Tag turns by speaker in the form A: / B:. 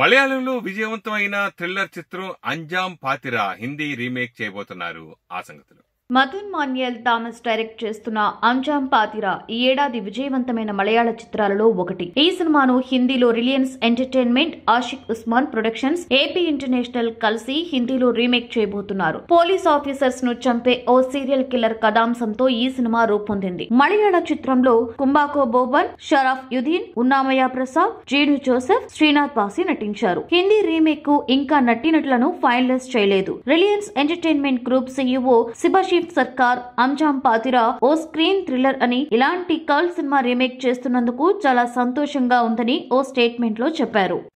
A: మలయాళంలో విజయవంతమైన థ్రిల్లర్ చిత్రం అంజాం పాతిరా హిందీ రీమేక్ చేయబోతున్నారు ఆ సంగతులు
B: మథున్ మాన్యల్ థామస్ డైరెక్ట్ చేస్తున్న అంజాం పాతిరా ఈ ఏడాది విజయవంతమైన మలయాళ చిత్రాలలో ఒకటి ఈ సినిమాను హిందీలో Reliance entertainment Aashiq Usman productions AP international కలిసి హిందీలో రీమేక్ చేయబోతున్నారు పోలీస్ ఆఫీసర్స్ ను చంపే ఓ సీరియల్ కిల్లర్ కథాంశంతో ఈ సినిమా రూపొందింది మలయాళ చిత్రంలో కుంబాకో బోబన్ షరాఫ్ యుదీన్ ఉన్నామయ్య ప్రసాద్ జీను జోసెఫ్ శ్రీనాథ్ పాసి నటించారు హిందీ రీమేక్ కు ఇంకా నటీనటులను ఫైనలైజ్ చేయలేదు రిలయన్స్ ఎంటర్టైన్మెంట్ గ్రూప్ సిఇఓ శిభాషి కౌశిక్ సర్కార్ అంజాం పాతిరా ఓ స్క్రీన్ థ్రిల్లర్ అని ఇలాంటి కాల్ సినిమా రీమేక్ చేస్తున్నందుకు చాలా సంతోషంగా ఉందని ఓ స్టేట్మెంట్ లో చెప్పారు